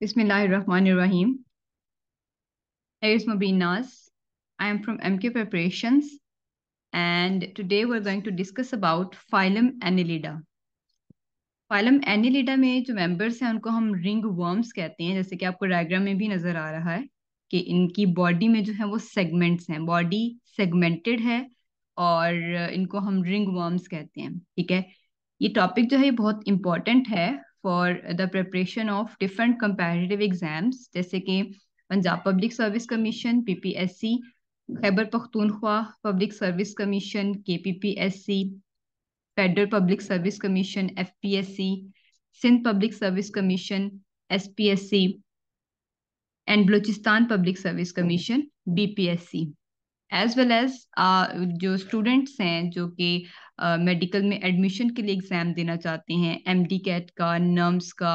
Bismillahirrahmanirrahim. Here is Mubinas. I am from MQ Preparations and today we're going to discuss about phylum Annelida. Phylum Annelida में जो members हैं उनको हम ring worms कहते हैं जैसे कि आपको डायग्राम में भी नज़र आ रहा है कि इनकी बॉडी में जो है वो सेगमेंट्स हैं बॉडी सेगमेंटेड है और इनको हम रिंग वर्म्स कहते हैं ठीक है ये टॉपिक जो है ये बहुत इंपॉर्टेंट है for the preparation of different comparative exams जैसे कि Punjab public service commission P P S C Khyber Pakhtunkhwa public service commission K P P S C federal public service commission F P S C Sindh public service commission S P S C and Balochistan public service commission B P S C as well as जो students हैं जो कि medical में admission के लिए exam देना चाहते हैं एम डी कैट का नर्म्स का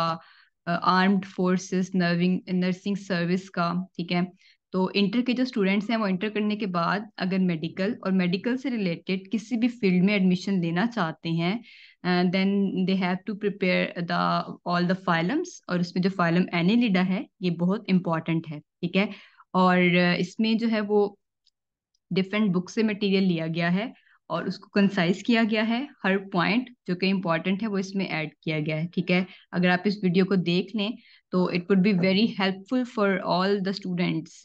armed forces nursing nursing service का ठीक है तो इंटर के जो स्टूडेंट्स हैं वो इंटर करने के बाद अगर मेडिकल और मेडिकल से रिलेटेड किसी भी फील्ड में एडमिशन लेना चाहते हैं then they have to prepare the all the phylums और उसमें जो फाइलम एनिलिडा है ये बहुत इम्पॉर्टेंट है ठीक है और इसमें जो है वो डिफरेंट बुक से मटेरियल लिया गया है और उसको कंसाइज किया गया है हर पॉइंट जो कि इम्पॉर्टेंट है वो इसमें ऐड किया गया है ठीक है अगर आप इस वीडियो को देख लें तो it would be very helpful for all the students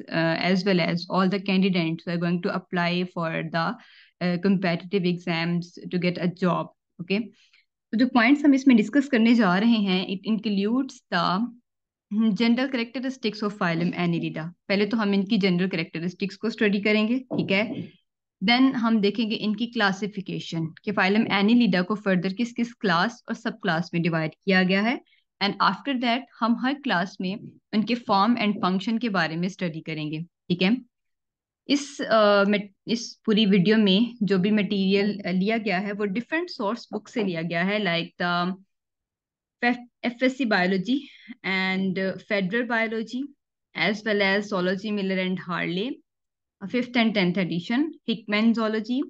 as well as all the candidates are going to apply for the competitive exams to get a job okay तो जो पॉइंट्स हम इसमें डिस्कस करने जा रहे हैं it includes the general characteristics of phylum Annelida पहले तो हम इनकी जनरल करेक्टरिस्टिक्स को स्टडी करेंगे ठीक है देन हम देखेंगे इनकी क्लासिफिकेशन कि फाइलम एनीलिडा को फर्दर किस किस क्लास और सब क्लास में डिवाइड किया गया है एंड आफ्टर दैट हम हर क्लास में उनके फॉर्म एंड फंक्शन के बारे में स्टडी करेंगे ठीक है इस uh, इस पूरी वीडियो में जो भी मटेरियल लिया गया है वो डिफरेंट सोर्स बुक से लिया गया है like the F S C biology and federal biology as well as zoology Miller and Harley fifth and tenth edition, Hickman zoology,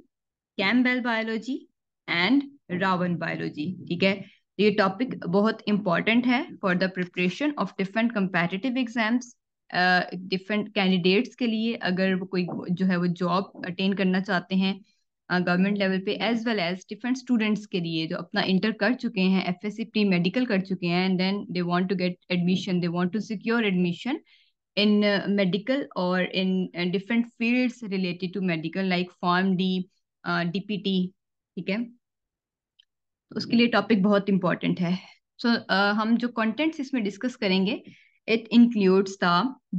Campbell biology and Ravan biology. ठीक है तो ये टॉपिक बहुत important है for the preparation of different competitive exams different candidates के लिए अगर वो कोई जो है वो जॉब अटेन करना चाहते हैं गवर्नमेंट लेवल पे as well as different students के लिए जो अपना इंटर कर चुके हैं एफएससी प्री मेडिकल कर चुके हैं and then they want to get admission they want to secure admission in uh, medical or in uh, different fields related to medical like Pharm D DPT ठीक है तो उसके लिए टॉपिक बहुत important है सो so, uh, हम जो contents इसमें डिस्कस करेंगे it includes the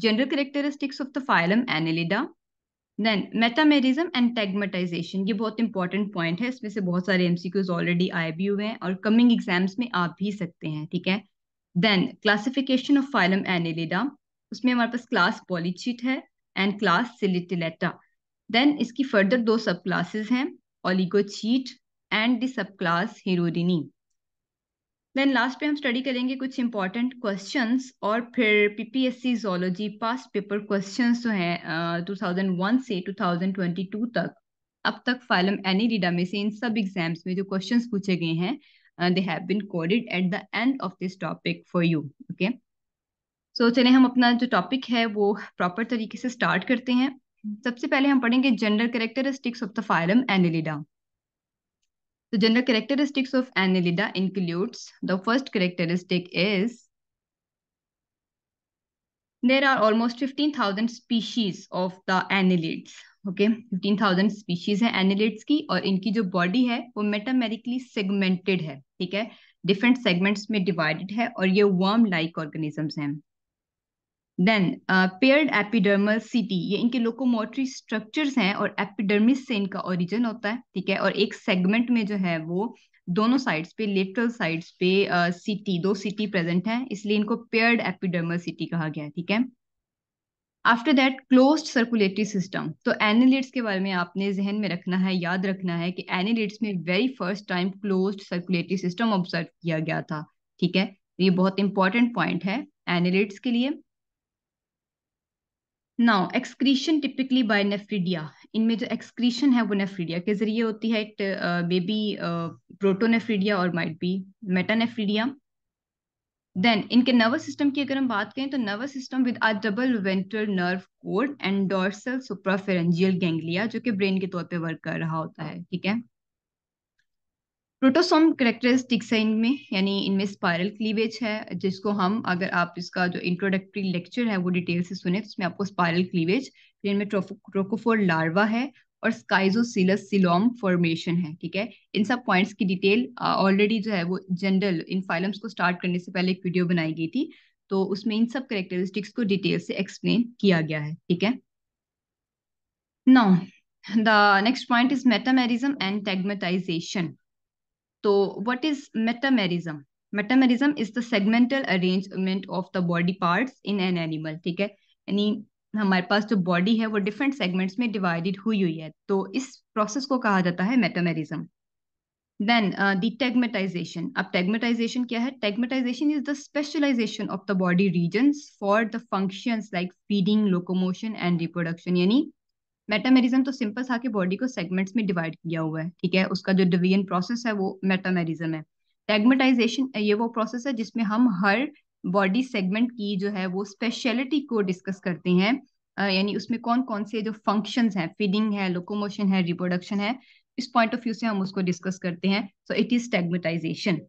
general characteristics of the phylum Annelida, then metamerism and tagmatization. ये बहुत important point है इसमें से बहुत सारे MCQs already आए भी हुए हैं और coming exams में आ भी सकते हैं ठीक है Then classification of phylum Annelida, उसमें हमारे पास क्लास पॉलीचिट है एंड क्लास सिलिटिलेटा देन इसकी फर्दर दो सब क्लासेस हैं oligochaete and the sub class Hirudinea then last पे हम स्टडी करेंगे कुछ इंपॉर्टेंट क्वेश्चंस और फिर PPSC zoology past paper questions जो हैं uh, 2001 से 2022 तक अब तक फाइलम एनीडिडा में से इन सब एग्जाम्स में जो क्वेश्चंस पूछे गए हैं they have been coded at the end of this topic for you okay so so, चले हम अपना जो टॉपिक है वो प्रॉपर तरीके से स्टार्ट करते हैं सबसे पहले हम पढ़ेंगे general characteristics of the phylum Annelida तो general characteristics of Annelida includes the first characteristic is are almost fifteen thousand species of the annelids okay fifteen thousand species है एनिलिड्स की और इनकी जो बॉडी है वो मेटामेरिकली सेगमेंटेड है ठीक है डिफरेंट सेगमेंट्स में डिवाइडेड है और ये वर्म लाइक ऑर्गेनिजम्स हैं देन पेयर्ड एपिडर्मल सिटी ये इनके लोकोमोटरी स्ट्रक्चर्स हैं और एपिडर्मिस से इनका ओरिजिन होता है ठीक है और एक सेगमेंट में जो है वो दोनों साइड्स पे लेटरल साइड्स पे सिटी uh, दो सिटी प्रेजेंट है इसलिए इनको पेयर्ड एपिडर्मल सिटी कहा गया है ठीक है after that close circulatory system तो एनिलिट्स के बारे में आपने जहन में रखना है याद रखना है कि एनिलिट्स में very first time close circulatory system observe किया गया था ठीक है ये बहुत इंपॉर्टेंट पॉइंट है एनिलिट्स के लिए now excretion typically by nephridia इनमें जो एक्सक्रीशन है वो नेफ्रीडिया के जरिए होती है इट बेबी प्रोटोनेफ्रीडिया और माइट बी मेटानेफ्रीडिया देन इनके नर्वस सिस्टम की अगर हम बात करें तो nervous system with a double ventral nerve cord and dorsal suprapharyngeal ganglia जो कि ब्रेन के तौर पे वर्क कर रहा होता है ठीक है प्रोटोसोम करेक्टरिस्टिक्स है इनमें यानी इनमें स्पायरल क्लीवेज है जिसको हम अगर आप इसका जो इंट्रोडक्टरी लेक्चर है वो डिटेल से सुने तो उसमें आपको स्पायरल क्लीवेज फिर इनमें ट्रोकोफोर लार्वा है और स्काइजोसिलस सिलोम फॉर्मेशन है ठीक है इन सब पॉइंट्स की डिटेल ऑलरेडी जो है वो जनरल इन फाइलम्स को स्टार्ट करने से पहले एक वीडियो बनाई गई थी तो उसमें इन सब करेक्टरिस्टिक्स को डिटेल से एक्सप्लेन किया गया है ठीक है now the next point is metamerism and tagmatization तो what is metamerism metamerism is the segmental arrangement of the body part in an animal ठीक है यानी हमारे पास जो बॉडी है वो डिफरेंट सेगमेंट्स में डिवाइडेड हुई हुई है तो इस प्रोसेस को कहा जाता है मेटामेरिज्म देन दी टेगमेटाइजेशन अब टेगमेटाइजेशन क्या है tagmatization is the specialization of the body region for the function like feeding locomotion and reproduction यानी मेटामेरिज्म तो सिंपल सा के बॉडी को सेगमेंट्स में डिवाइड किया हुआ है ठीक है उसका जो डिवीजन प्रोसेस है वो मेटामेरिज्म है सेगमेंटाइजेशन ये वो प्रोसेस है जिसमें हम हर बॉडी सेगमेंट की जो है वो स्पेशलिटी को डिस्कस करते हैं यानी उसमें कौन कौन से जो फंक्शंस हैं फीडिंग है लोकोमोशन है रिप्रोडक्शन है इस पॉइंट ऑफ व्यू से हम उसको डिस्कस करते हैं so it is tagmatization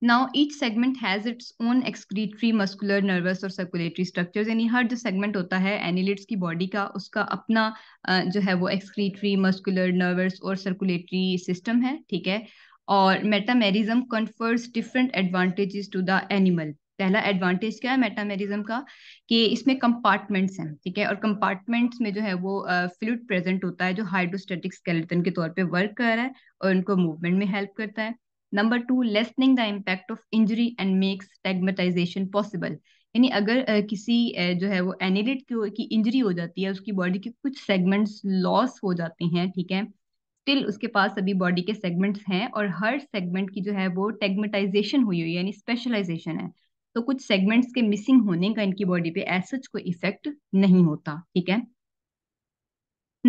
Now, each segment has its own excretory, muscular, nervous और circulatory structures. यानी हर जो segment होता है annelids की body का उसका अपना जो है वो excretory, muscular, nervous और circulatory system है ठीक है और metamerism confers different advantages to the animal पहला एडवांटेज क्या है मेटामेरिज्म का कि इसमें कंपार्टमेंट्स हैं ठीक है और कंपार्टमेंट्स में जो है वो फ्लूड प्रेजेंट होता है जो हाइड्रोस्टेटिक स्केलेटन के तौर पे वर्क कर रहा है और उनको मूवमेंट में हेल्प करता है number two lessening the impact of injury and makes tagmatization possible यानी अगर uh, किसी uh, जो है वो एनिलेट की इंजरी हो जाती है उसकी बॉडी के कुछ सेगमेंट्स लॉस हो जाते हैं ठीक है स्टिल उसके पास सभी बॉडी के सेगमेंट्स हैं और हर सेगमेंट की जो है वो टेगमेटाइजेशन हुई हुई है यानी स्पेशलाइजेशन है तो कुछ सेगमेंट्स के मिसिंग होने का इनकी बॉडी पे ऐसा कोई इफेक्ट नहीं होता ठीक है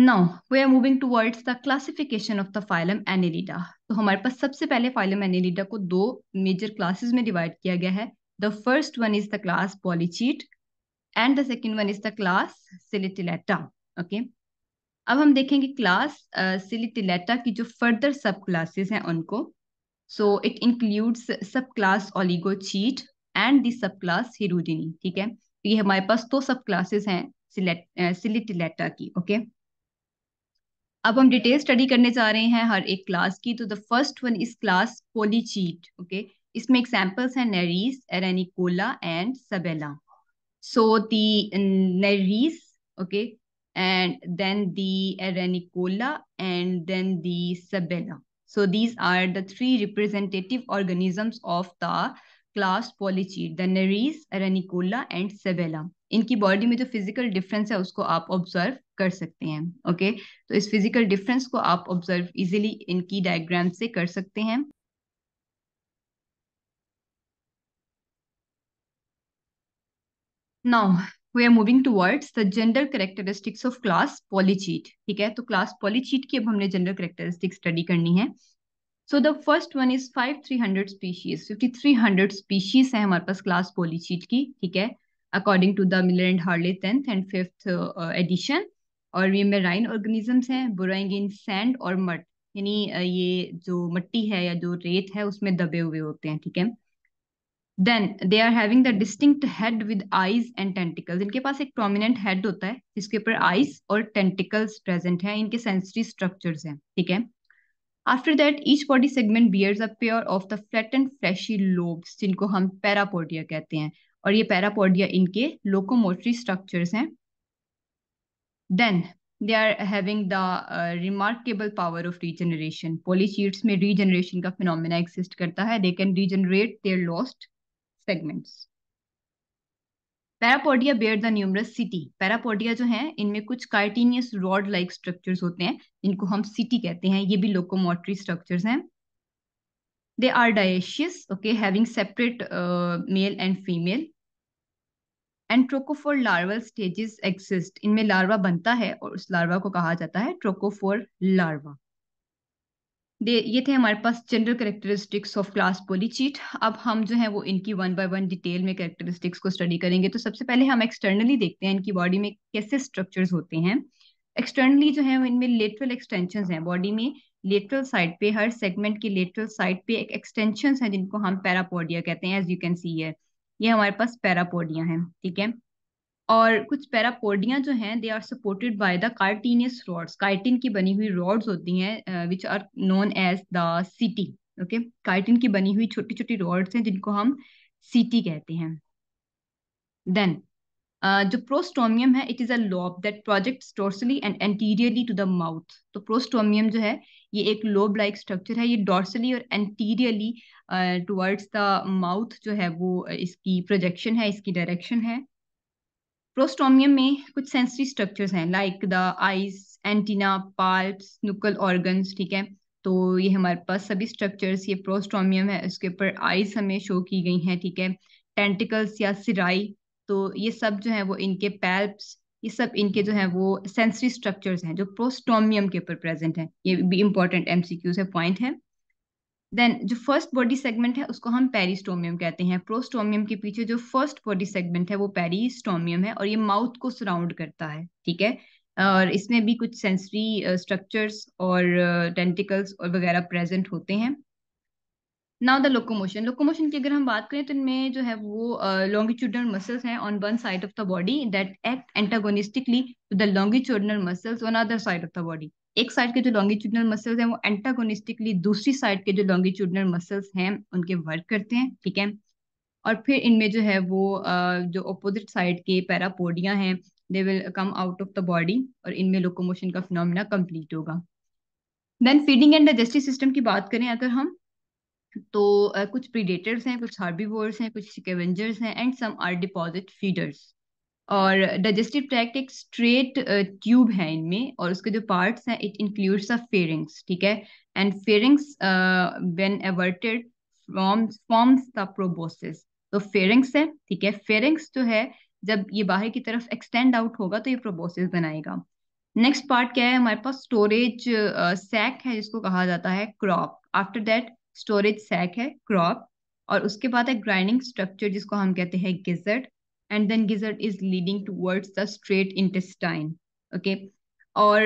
now we are moving towards the classification of the phylum Annelida तो हमारे पास सबसे पहले फाइलम एनिलिडा को दो मेजर क्लासेस में डिवाइड किया गया है the first one is the class polychaete and the second one is the class सिलिटिलेटा okay अब हम देखेंगे क्लास सिलिटिलेटा की जो फर्दर सब क्लासेस हैं उनको so it includes subclass oligochaete and the subclass हिरूडिनी ठीक है तो ये हमारे पास दो सब क्लासेस हैं सिलिटिलेटा की ओके okay? अब हम डिटेल स्टडी करने जा रहे हैं हर एक क्लास की तो the first one is class polychaete okay इसमें एग्जाम्पल्स हैं Nereis Arenicola and Sabella so the Nereis okay and then the arenicola and then the sabella. So these are the three representative organisms of the class polychaete, the nereis, arenicola and sabella. इनकी body में जो physical difference है उसको आप observe कर सकते हैं okay तो इस फिजिकल डिफरेंस को आप ऑब्जर्व इजिली इनकी डायग्राम से कर सकते हैं now we are moving towards the gender characteristics of class polychaete ठीक है तो क्लास पॉलीचीट की अब हमने जेंडर करेक्टरिस्टिक स्टडी करनी है so the first one is five three hundred species fifty three hundred species है हमारे पास क्लास पॉलीचीट की ठीक है according to the Miller and Harley tenth and fifth edition और ये मेराइन ऑर्गेनिजम्स हैं बुराएंगे इन सैंड और मट यानी ये जो मट्टी है या जो रेत है उसमें दबे हुए होते हैं ठीक है then they are having the distinct head with eyes and tentacles इनके पास एक प्रोमिनेंट हेड होता है जिसके ऊपर आईज और टेंटिकल्स प्रेजेंट हैं इनके सेंसरी स्ट्रक्चर्स हैं ठीक है after that each body segment bears a pair of the flat and fleshy lobes जिनको हम पैरापोडिया कहते हैं और ये पैरापोडिया इनके लोकोमोटरी स्ट्रक्चर्स हैं Then they are having the uh, remarkable power of regeneration. Polychaetes mein regeneration ka phenomena exist karta hai They can regenerate their lost segments. Parapodia bear the numerous setae parapodia जो हैं इनमें कुछ कार्टिनियस rod like structures होते हैं जिनको हम setae कहते हैं ये भी लोकोमोटरी स्ट्रक्चर्स हैं they are dioecious okay having separate male and female and trochophore larval stages exist इनमें लार्वा बनता है और उस लार्वा को कहा जाता है ट्रोकोफोर लार्वा ये थे हमारे पास general characteristics of class polychaete अब हम जो है वो इनकी वन बाय वन डिटेल में करेक्टरिस्टिक्स को स्टडी करेंगे तो सबसे पहले हम एक्सटर्नली देखते हैं इनकी बॉडी में कैसे स्ट्रक्चर्स होते हैं एक्सटर्नली जो है इनमें लेटरल एक्सटेंशन हैं बॉडी में लेटरल साइड पे हर सेगमेंट की लेटरल साइड पे एक एक्सटेंशन है जिनको हम पैरापोडिया कहते हैं एज यू कैन सी है ये हमारे पास पैरापोडिया हैं ठीक है और कुछ पैरापोडिया जो हैं they are supported by the chitinous rods chitin की बनी हुई रॉड्स होती हैं which are known as the setae okay chitin की बनी हुई छोटी छोटी रॉड्स हैं जिनको हम सिटी कहते हैं देन Uh, जो प्रोस्टोमियम है it is a lobe that project dorsally and anteriorly to the mouth तो प्रोस्टोमियम जो है ये एक लोब लाइक स्ट्रक्चर है ये डॉर्सली और एंटीरियरली टुवर्ड्स द माउथ जो है वो इसकी प्रोजेक्शन है इसकी डायरेक्शन है प्रोस्टोमियम में कुछ सेंसरी स्ट्रक्चर्स हैं like the eyes antenna palps nuchal organs ठीक है तो ये हमारे पास सभी स्ट्रक्चर्स ये प्रोस्टोमियम है इसके ऊपर आइज हमें शो की गई हैं ठीक है टेंटिकल्स या सिराई तो ये सब जो है वो इनके पैल्प्स ये सब इनके जो है वो सेंसरी स्ट्रक्चर्स हैं जो प्रोस्टोमियम के ऊपर प्रेजेंट है ये भी इंपॉर्टेंट एमसीक्यू से पॉइंट है देन जो फर्स्ट बॉडी सेगमेंट है उसको हम पेरिस्टोमियम कहते हैं प्रोस्टोमियम के पीछे जो फर्स्ट बॉडी सेगमेंट है वो पेरिस्टोमियम है और ये माउथ को सराउंड करता है ठीक है और इसमें भी कुछ सेंसरी स्ट्रक्चर्स uh, और टेंटिकल्स uh, और वगैरह प्रेजेंट होते हैं नाउ द लोकोमोशन लोकोमोशन की अगर हम बात करें तो इनमें जो है वो लॉन्गिट्यूडनल मसल्स हैं on one side of the body that act antagonistically to the longitudinal muscles on other side of the body एक साइड के जो लॉन्गिट्यूडनल मसल्स हैं वो एंटागोनिस्टिकली दूसरी साइड के जो लॉन्गिट्यूडनल मसल्स हैं उनके वर्क करते हैं ठीक है और फिर इनमें जो है वो uh, जो अपोजिट साइड के पैरापोडिया हैं they will come out of the body और इनमें लोकोमोशन का फिनोमिना कंप्लीट होगा then feeding and digestive system की बात करें अगर हम तो uh, कुछ प्रीडेटर्स हैं कुछ हार्बीवर्स हैं कुछ स्केवेंजर्स हैं and some are deposit feeders और डाइजेस्टिव ट्रैक्ट एक स्ट्रेट ट्यूब uh, है इनमें और उसके जो पार्ट्स हैं इट इंक्लूड्स अ फेरिंग्स ठीक है and pharynx when everted from forms the proboscis तो फेरिंग्स है ठीक है फेरिंग्स जो है जब ये बाहर की तरफ एक्सटेंड आउट होगा तो ये प्रोबोसिस बनाएगा नेक्स्ट पार्ट क्या है हमारे पास स्टोरेज सैक uh, है जिसको कहा जाता है crop after that storage sac है क्रॉप और उसके बाद है ग्राइंडिंग स्ट्रक्चर जिसको हम कहते हैं गिजर्ट एंड देन गिजट is leading towards the straight intestine okay और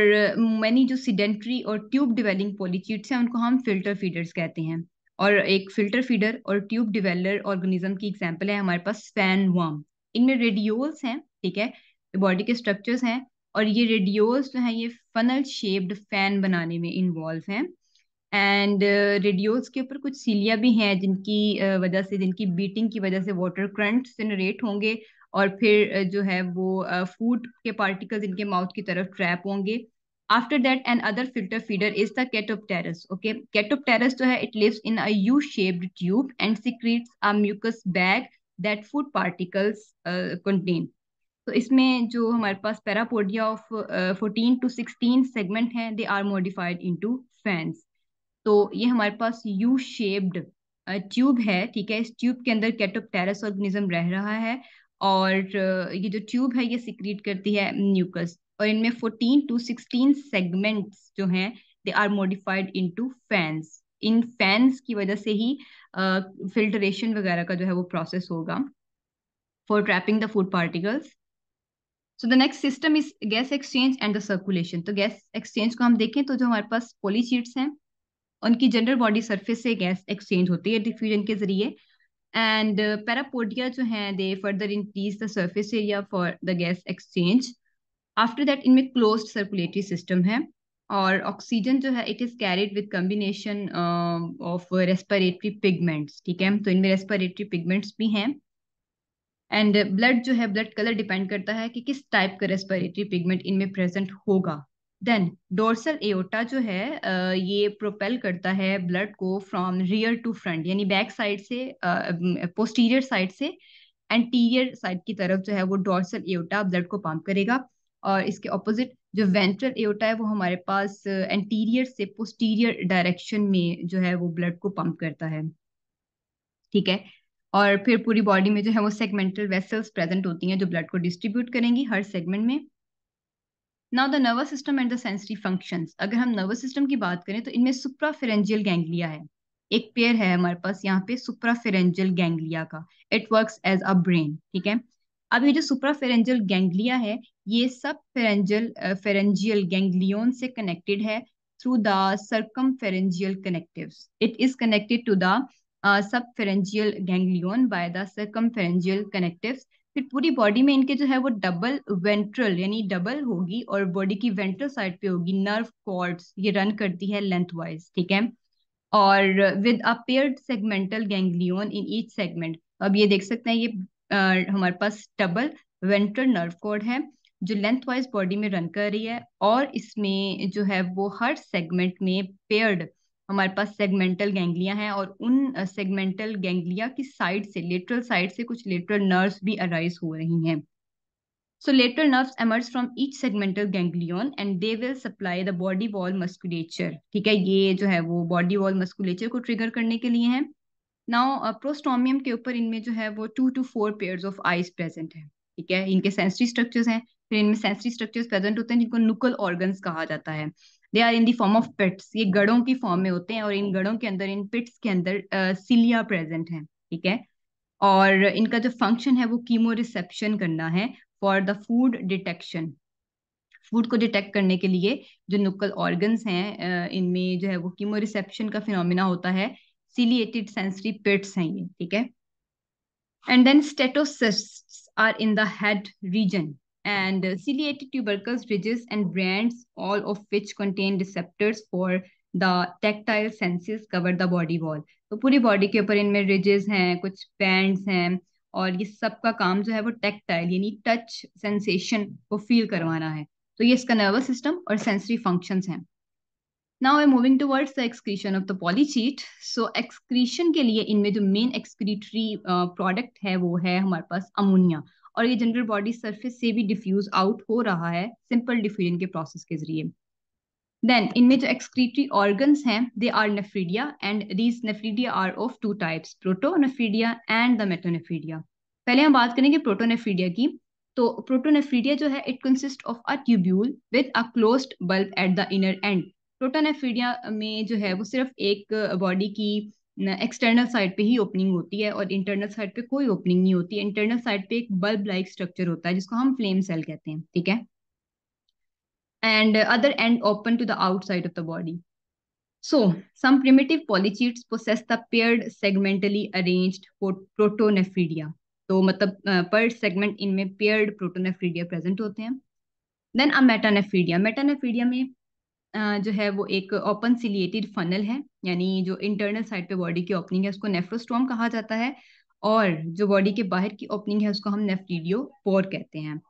मैनी uh, जो सीडेंट्री और ट्यूब डिवेलिंग पोलिक्यूट्स हैं उनको हम फिल्टर फीडर्स कहते हैं और एक फिल्टर फीडर और ट्यूब डिवेलर ऑर्गेनिज्म की एग्जाम्पल है हमारे पास फैन वर्म इनमें रेडियोल्स हैं ठीक है बॉडी के स्ट्रक्चर्स हैं और ये रेडियोल्स जो हैं ये फनल शेप्ड फैन बनाने में इन्वॉल्व हैं एंड रेडियोज uh, के ऊपर कुछ सीलिया भी हैं जिनकी वजह से जिनकी बीटिंग की वजह से वाटर करंट जनरेट होंगे और फिर जो है वो फूड के पार्टिकल्स इनके माउथ की तरफ ट्रैप होंगे after that and other filter feeder is the Chaetopterus okay Chaetopterus जो है it lives in a U shaped tube and secretes a mucus bag that food particles contain तो इसमें जो हमारे पास parapodia of fourteen to sixteen segment हैं they are modified into fans तो ये हमारे पास यू शेप्ड ट्यूब है ठीक है इस ट्यूब के अंदर कैटोप्टेरस ऑर्गेनिज्म रह रहा है और ये जो ट्यूब है ये सिक्रीट करती है म्यूकस और इनमें 14 टू 16 सेगमेंट्स जो हैं they are modified into fans इन फैंस की वजह से ही फिल्ट्रेशन uh, वगैरह का जो है वो प्रोसेस होगा for trapping the food particles so the next system is gas exchange and the circulation तो गैस एक्सचेंज को हम देखें तो जो हमारे पास पोलीशीट्स हैं उनकी जनरल बॉडी सरफेस से गैस एक्सचेंज होती है डिफ्यूजन के जरिए एंड uh, पैरापोडिया जो है they further increase the surface area for the gas exchange after that इनमें क्लोज सर्कुलेटरी सिस्टम है और ऑक्सीजन जो है it is carried with combination of respiratory pigments ठीक है तो इनमें रेस्पिरेटरी पिगमेंट्स भी हैं एंड ब्लड uh, जो है ब्लड कलर डिपेंड करता है कि किस टाइप का रेस्पिरेटरी पिगमेंट इनमें प्रेजेंट होगा देन डोर्सल एओटा जो है ये प्रोपेल करता है ब्लड को फ्रॉम रियर टू फ्रंट यानी बैक साइड से पोस्टीरियर साइड से एंटीरियर साइड की तरफ जो है वो डोर्सल एओटा ब्लड को पंप करेगा और इसके ऑपोजिट जो वेंट्रल एओटा है वो हमारे पास एंटीरियर से पोस्टीरियर डायरेक्शन में जो है वो ब्लड को पंप करता है ठीक है और फिर पूरी बॉडी में जो है वो सेगमेंटल वेसल्स प्रेजेंट होती हैं जो ब्लड को डिस्ट्रीब्यूट करेंगी हर सेगमेंट में now the nervous system and the sensory functions अगर हम नर्वस सिस्टम की बात करें तो इनमें सुप्राफेरेंजियल गैंग्लिया है एक पेयर है हमारे पास यहाँ पे सुप्राफेरेंजियल गैंग्लिया का it works as a brain ठीक है अब ये जो सुप्राफेरेंजियल गैंग्लिया है ये सब फेरेंजियल फेरेंजियल गैंग्लियन से कनेक्टेड है through the circumpharyngeal connective it is connected to the subpharyngeal ganglion by the circumpharyngeal connective फिर पूरी बॉडी में इनके जो है वो डबल वेंट्रल यानी डबल होगी और बॉडी की वेंट्रल साइड पे होगी नर्व कॉर्ड्स ये रन करती है लेंथ वाइज ठीक है और with a paired segmental ganglion in each segment अब ये देख सकते हैं ये आ, हमारे पास डबल वेंट्रल नर्व कॉर्ड है जो लेंथ वाइज बॉडी में रन कर रही है और इसमें जो है वो हर सेगमेंट में पेयर्ड हमारे पास सेगमेंटल गैंग्लिया हैं और उन सेगमेंटल गैंग्लिया की साइड से लेटरल साइड से कुछ लेटरल नर्व्स भी अराइज हो रही हैं so lateral nerve emerge from each segmental ganglion and they will supply the body wall musculature ठीक है ये जो है वो बॉडी वॉल मस्कुलेचर को ट्रिगर करने के लिए है नाउ प्रोस्टोमियम के ऊपर इनमें जो है वो two two four pair of eyes present है ठीक है इनके सेंसरी स्ट्रक्चर्स हैं फिर इनमें सेंसरी स्ट्रक्चर्स प्रेजेंट होते हैं जिनको नुकल ऑर्गन्स कहा जाता है they are in form of pits ये गड़ों की फॉर्म में होते हैं और इन गड़ों के अंदर इन पिट्स के अंदर सिलिया uh, प्रेजेंट है ठीक है और इनका जो फंक्शन है वो कीमो रिसेप्शन करना है for the food detection food को डिटेक्ट करने के लिए जो नुक्कल ऑर्गन्स हैं इनमें जो है वो कीमो रिसेप्शन का फिनोमिना होता है सिलिएटेड सेंसरी पिट्स हैं ये ठीक है and then statocysts are in the head region and ciliated tubercles, ridges, and brands, all of which contain receptors for the tactile senses cover the body wall तो पूरी body के ऊपर इनमें रिजेस हैं कुछ बैंड्स हैं और ये सब का काम जो है वो टेक्टाइल यानी टच सेंसेशन को फील करवाना है तो ये इसका नर्वस सिस्टम और सेंसरी फंक्शंस हैं now I moving towards the excretion of the polychaete so excretion के लिए इनमें जो मेन एक्सक्रीटरी प्रोडक्ट है वो है हमारे पास अमोनिया और ये जनरल बॉडी सरफेस से भी डिफ्यूज आउट हो रहा है सिंपल डिफ्यूजन के प्रोसेस के जरिए देन इनमें जो एक्सक्रीटरी ऑर्गन हैं they are nephridia and these nephridia are of two types protonephridia and the metanephridia पहले हम बात करेंगे प्रोटोनेफ्रीडिया की तो प्रोटोनेफ्रीडिया जो है it consist of a tubule with a closed bulb at the inner end protonephridia में जो है वो सिर्फ एक बॉडी की एक्सटर्नल साइड पे ही ओपनिंग होती है और इंटरनल साइड पे कोई ओपनिंग नहीं होती इंटरनल साइड पे एक बल्ब लाइक स्ट्रक्चर होता है जिसको हम फ्लेम सेल कहते हैं ठीक है and other end open to the outside of the body so some primitive polychaetes process the paired segmentally arrange protonephridia. तो मतलब पर सेगमेंट इनमें पेयर्ड प्रोटोनेफ्रीडिया प्रेजेंट होते हैं देन अ मेटानेफ्रीडिया मेटानेफ्रीडिया में जो है वो एक ओपन सिलिएटेड फनल है यानी जो इंटरनल साइड पे बॉडी की ओपनिंग है उसको नेफ्रोस्टोम कहा जाता है और जो बॉडी के बाहर की ओपनिंग है उसको हम नेफ्रीडियो पोर कहते हैं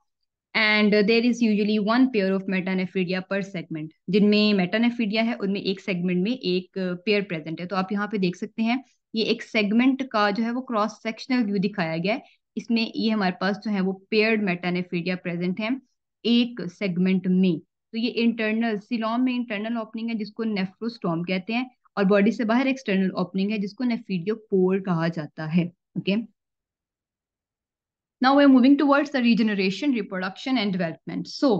and there is usually one pair of metanephridia per segment जिनमें मेटानेफ्रीडिया है उनमें एक सेगमेंट में एक पेयर प्रेजेंट है तो आप यहाँ पे देख सकते हैं ये एक सेगमेंट का जो है वो क्रॉस सेक्शनल व्यू दिखाया गया है इसमें ये हमारे पास जो है वो पेयर्ड मेटानेफ्रीडिया प्रेजेंट है एक सेगमेंट में तो ये इंटरनल सिलोम में इंटरनल ओपनिंग है जिसको नेफ्रोस्टोम कहते हैं और बॉडी से बाहर एक्सटर्नल ओपनिंग है जिसको नेफीडियो पोर कहा जाता है okay now we moving towards the regeneration reproduction and development so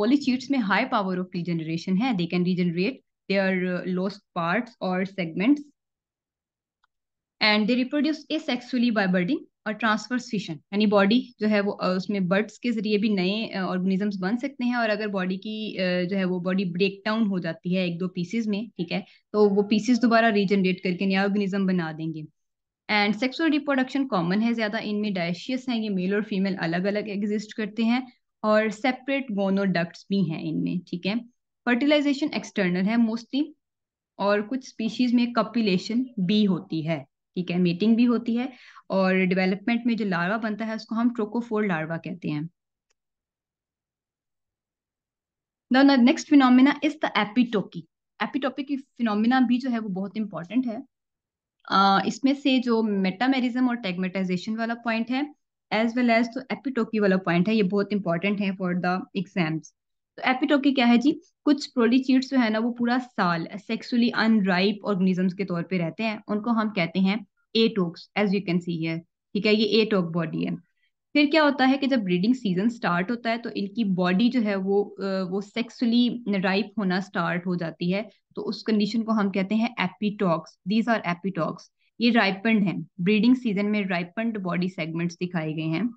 polychaetes में हाई पावर ऑफ रीजनरेशन है they can regenerate their lost part और segments and they reproduce asexually by budding और transverse fission यानी body जो है वो उसमें birds के जरिए भी नए ऑर्गेनिजम्स बन सकते हैं और अगर बॉडी की जो है वो बॉडी ब्रेक डाउन हो जाती है एक दो पीसेज में ठीक है तो वो पीसेज दोबारा रीजनरेट करके नया ऑर्गेनिज्म बना देंगे एंड सेक्सुअल रिप्रोडक्शन कॉमन है ज़्यादा इनमें डायशियस हैं ये मेल और फीमेल अलग अलग एग्जिस्ट करते हैं और सेपरेट गोनोडक्ट्स भी हैं इनमें ठीक है फर्टिलाइजेशन एक्सटर्नल है मोस्टली और कुछ स्पीशीज में कपिलेशन भी होती है ठीक है मेटिंग भी होती है और डेवलपमेंट में जो लार्वा बनता है उसको हम ट्रोकोफोर लार्वा कहते हैं next phenomena is the epitoky epitoky की फिनोमिना भी जो है वो बहुत इंपॉर्टेंट है uh, इसमें से जो मेटामेरिज्म और टेगमेटाइजेशन वाला पॉइंट है एज वेल एज तो एपिटोकी वाला पॉइंट है ये बहुत इंपॉर्टेंट है फॉर द एग्जाम्स तो एपिटोकी क्या है जी कुछ प्रोलीचिट्स जो है ना वो पूरा साल सेक्सुअली अनराइप ऑर्गेनिजम्स के तौर पे रहते हैं उनको हम कहते हैं atokes as you can see here ठीक है ये एटोक बॉडी है फिर क्या होता है कि जब ब्रीडिंग सीजन स्टार्ट होता है तो इनकी बॉडी जो है वो वो सेक्सुअली राइप होना स्टार्ट हो जाती है तो उस कंडीशन को हम कहते हैं एपिटॉक्स दीज आर एपिटॉक्स ये राइपंड हैं ब्रीडिंग सीजन में राइपंड बॉडी सेगमेंट्स दिखाए गए हैं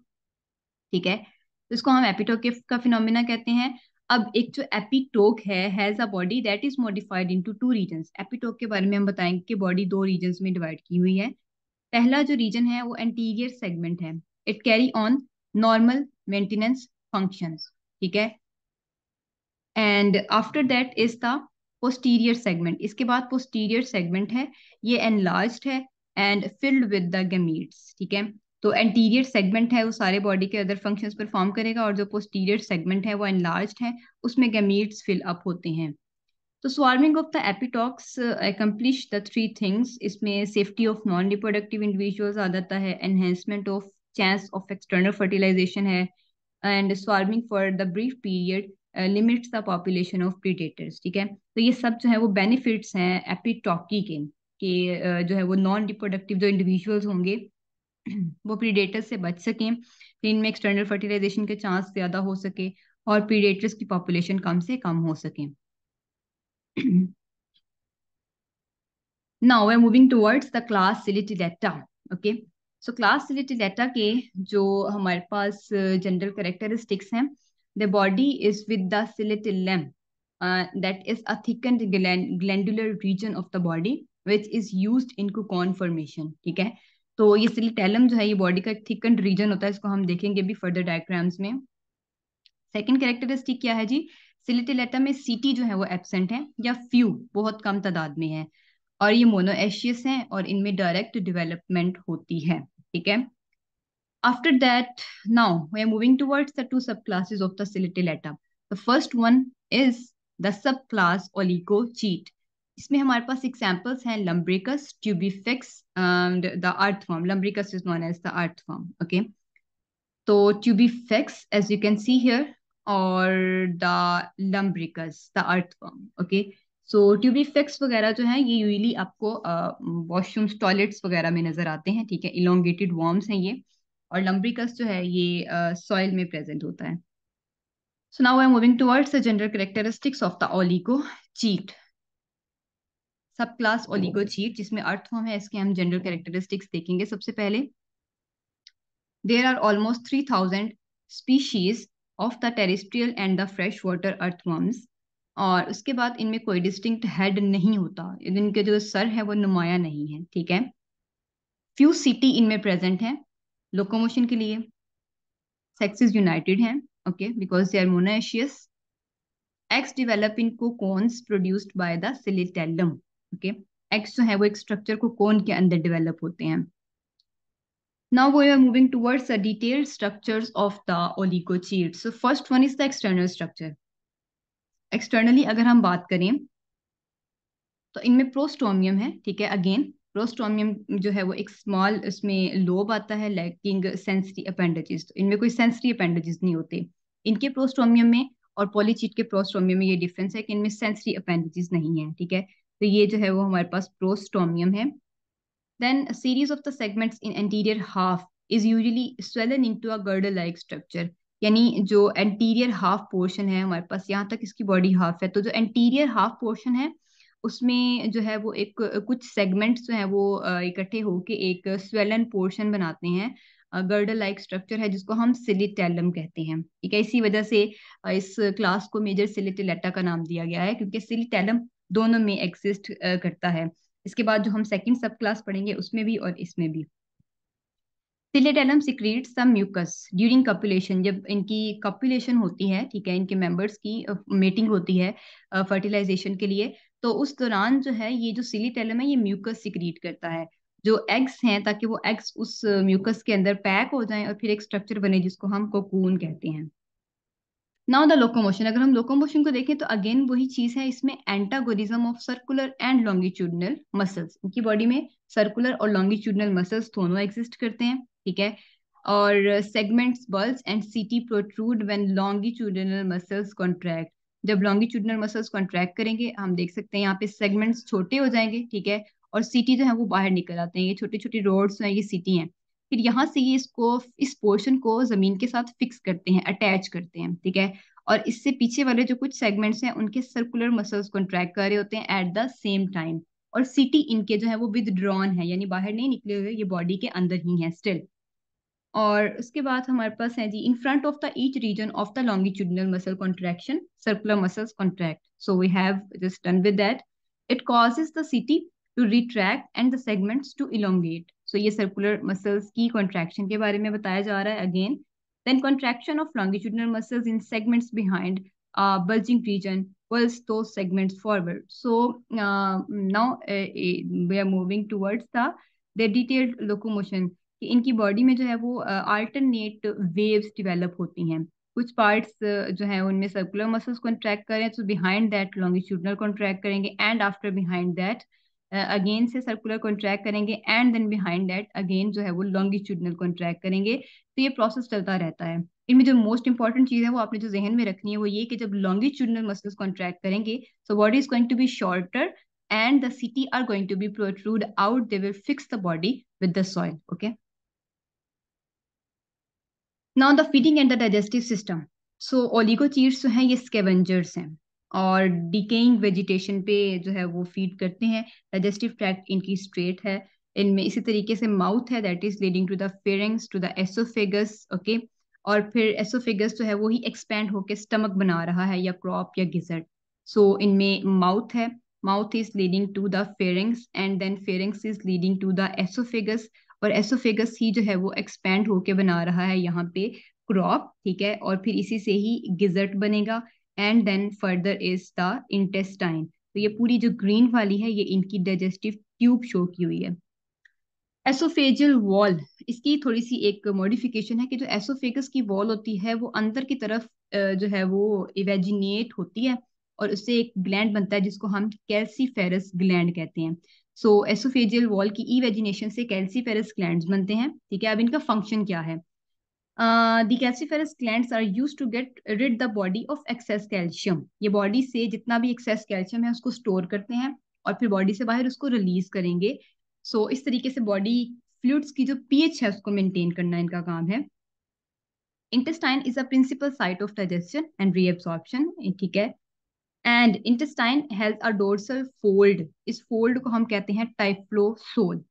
ठीक है तो इसको हम एपिटोक का फिनोमिना कहते हैं अब एक जो एपिटोक है has a body that is modified into two regions epitoke के बारे में हम बताएंगे कि बॉडी दो रीजंस में डिवाइड की हुई है पहला जो रीजन है वो एंटीरियर सेगमेंट है it carry on normal maintenance functions ठीक है and after that is the posterior segment इसके बाद पोस्टीरियर सेगमेंट है ये एनलार्ज है and filled with the gametes ठीक है तो एंटीरियर सेगमेंट है वो सारे बॉडी के अदर फंक्शंस परफॉर्म करेगा और जो पोस्टीरियर सेगमेंट है वो एनलार्ज है उसमें गैमीट्स फिल अप होते हैं तो swarming of the epitokes accomplish the three things इसमें safety of non reproductive individuals आ जाता है enhancement of chance of external fertilisation है and swarming for the brief period limits the population of predators ठीक है तो ये सब जो है वो बेनिफिट्स हैं एपिटॉकी के कि uh, जो है वो नॉन रिप्रोडक्टिव जो इंडिविजुअल्स होंगे वो प्रीडेटर्स से बच सकें तो इनमें एक्सटर्नल फर्टिलाइजेशन के चांस ज्यादा हो सके और प्रीडेटर्स की पॉपुलेशन कम से कम हो सके now we moving towards the class सिलिटिलेटा okay so class Clitellata के जो हमारे पास जनरल uh, करेक्टरिस्टिक्स हैं the body is with the clitellum that is a thickened glandular region of the body which is used in cocoon formation ठीक है तो ये सिलिटैलम जो है ये बॉडी का एक थिकंड रीजन होता है इसको हम देखेंगे भी फर्दर डायग्राम्स में सेकेंड कैरेक्टरिस्टिक क्या है जी सिलिटिलेटम में सीटी जो है वो एबसेंट है या फ्यू बहुत कम तादाद में है और ये मोनोएशियस हैं और इनमें डायरेक्ट डेवलपमेंट होती है ठीक है after that now we are moving towards the two subclasses of the silicylata the first one is the subclass oligochaete इसमें हमारे पास एग्जाम्पल्स हैं Lumbricus Tubifex and the earthworm Lumbricus is known as the earthworm okay तो Tubifex as you can see here और the Lumbricus the earthworm okay so Tubifex वगैरह जो है ये यूजली आपको वॉशरूम्स uh, टॉयलेट्स वगैरह में नजर आते हैं ठीक है इलोंगेटेड वॉर्म्स हैं ये और लम्ब्रिकस जो है ये सॉइल uh, में प्रेजेंट होता है so now I am moving moving the the general of the the oligocheat. Subclass hmm. Oligochaete जिसमें अर्थ फॉर्म है इसके हम जनरल कैरेक्टरिस्टिक्स देखेंगे सबसे पहले there are almost three thousand species of the terrestrial and the fresh water earthworms और उसके बाद इनमें कोई डिस्टिंक्ट हेड नहीं होता इनके जो सर है वो नुमाया नहीं है ठीक है फ्यू सिटी इनमें प्रेजेंट है लोकोमोशन के लिए सेक्सेस यूनाइटेड हैं okay because they are monoecious eggs develop in cocoons produced by the clitellum okay okay? जो है वो एक स्ट्रक्चर को कोन के अंदर डेवलप होते हैं now we are moving towards the detailed structures of the oligochaete. So first one is the external structure. Externally अगर हम बात करें तो इनमें प्रोस्टोमियम है ठीक है अगेन प्रोस्टोमियम जो है वो एक स्मॉल उसमें लोब आता है लैकिंग सेंसरी अपेंडेजेस तो इनमें कोई सेंसरी अपेंडेजेस नहीं होते इनके प्रोस्टोमियम में और पॉलीचीट के प्रोस्टोमियम में ये डिफरेंस है कि इनमें सेंसरी अपेंडेजेस नहीं है ठीक है तो ये जो है वो हमारे पास प्रोस्टोमियम है then series of the segments in anterior half is usually swollen into a girdle like structure यानी जो एंटीरियर हाफ पोर्शन है हमारे पास यहाँ तक इसकी बॉडी हाफ है तो जो एंटीरियर हाफ पोर्शन है उसमें जो है वो एक कुछ सेगमेंट्स जो है वो इकट्ठे होके एक स्वेलन पोर्शन बनाते हैं गर्डर लाइक स्ट्रक्चर है जिसको हम सिलिटेलम कहते हैं ठीक है इसी वजह से इस क्लास को मेजर सिलिटेलेटा का नाम दिया गया है क्योंकि सिलिटेलम दोनों में एग्जिस्ट करता है इसके बाद जो हम सेकेंड सब क्लास पढ़ेंगे उसमें भी और इसमें भी clitellum secrete some mucus during copulation जब इनकी कॉपुलेशन होती है ठीक है इनके मेंबर्स की मेटिंग होती है फर्टिलाइजेशन के लिए तो उस दौरान जो है ये जो सिलेटेलम है ये म्यूकस सिक्रीट करता है जो एग्स हैं ताकि वो एग्स उस म्यूकस के अंदर पैक हो जाएं और फिर एक स्ट्रक्चर बने जिसको हम कोकून कहते हैं नाउ द लोकोमोशन अगर हम लोकोमोशन को देखें तो अगेन वही चीज है इसमें antagonism of circular and longitudinal muscles इनकी बॉडी में सर्कुलर और लॉन्गिट्यूडनल मसल्स दोनों एग्जिस्ट करते हैं ठीक है और segments bulge and setae protrude when longitudinal muscles contract जब लॉन्गिट्यूडनल मसल्स कॉन्ट्रैक्ट करेंगे हम देख सकते हैं यहाँ पे सेगमेंट्स छोटे हो जाएंगे ठीक है और सीटी जो है वो बाहर निकल आते हैं ये छोटे छोटे रोड्स हैं ये सीटी हैं फिर यहाँ से ये इसको इस पोर्शन को जमीन के साथ फिक्स करते हैं अटैच करते हैं ठीक है और इससे पीछे वाले जो कुछ सेगमेंट्स हैं उनके सर्कुलर मसल्स कॉन्ट्रैक्ट कर रहे होते हैं एट द सेम टाइम और सिटी इनके जो है वो विदड्रॉन है यानी बाहर नहीं निकले हुए ये बॉडी के अंदर ही है स्टिल और उसके बाद हमारे पास है जी in front of the each region of the longitudinal muscle contraction circular muscles contract so we have just done with that it causes the setae to retract and the segments to elongate so ये circular muscles की contraction के बारे में बताया जा रहा है again then contraction of longitudinal muscles in segments behind bulging region draws those segment forward so now we are moving towards the detailed locomotion इनकी बॉडी में जो है वो अल्टरनेट वेव्स डिवेलप होती हैं कुछ पार्ट्स uh, जो है उनमें सर्कुलर मसल्स कॉन्ट्रैक्ट करें तो बिहाइंड दैट लॉन्गिट्यूडनल कॉन्ट्रैक्ट करेंगे and after behind that again से सर्कुलर कॉन्ट्रैक्ट करेंगे and then behind that again जो है वो लॉन्गिट्यूडनल कॉन्ट्रैक्ट करेंगे तो ये प्रोसेस चलता रहता है इनमें जो मोस्ट इंपॉर्टेंट चीज है वो आपने जो जहन में रखनी है वो ये कि जब लॉन्गिट्यूडनल मसल्स कॉन्ट्रैक्ट करेंगे so body is going to be shorter and the setae are going to be protrude out they will fix the body with the soil okay now the feeding and the digestive system so oligochaetes जो है ये scavengers हैं और decaying vegetation पे जो है वो feed करते हैं डाइजेस्टिव ट्रैक्ट इनकी स्ट्रेट है इनमें इसी तरीके से माउथ है that is leading to the pharynx to the oesophagus okay और फिर एसोफेगस जो है वो ही एक्सपेंड होकर स्टमक बना रहा है या क्रॉप या गिजर्ट सो so, इनमें माउथ है mouth is leading to the pharynx and then pharynx is leading to the oesophagus और एसोफेगस ही जो है वो एक्सपेंड होके बना रहा है यहाँ पे क्रॉप ठीक है और फिर इसी से ही गिजर्ट बनेगा and then further is the intestine तो ये पूरी जो ग्रीन वाली है ये इनकी डाइजेस्टिव ट्यूब शो की हुई है एसोफेजल वॉल इसकी थोड़ी सी एक मॉडिफिकेशन है कि जो एसोफेगस की वॉल होती है वो अंदर की तरफ जो है वो इवेजिनेट होती है और उससे एक ग्लैंड बनता है जिसको हम कैल्सीफेरस ग्लैंड कहते हैं सो एसोफेजियल वॉल की इवेजिनेशन से कैल्सीफेरस ग्लैंड बनते हैं ठीक है अब इनका फंक्शन क्या है the calciferous gland are use to get rid the body of excess calcium ये बॉडी से जितना भी एक्सेस कैल्शियम है उसको स्टोर करते हैं और फिर बॉडी से बाहर उसको रिलीज करेंगे सो so, इस तरीके से बॉडी फ्लूड्स की जो पीएच है उसको मेंटेन करना इनका काम है intestine is a principal site of digestion and reabsorption ठीक है and intestine held a dorsal fold इस फोल्ड को हम कहते हैं टाइफ्लो सोल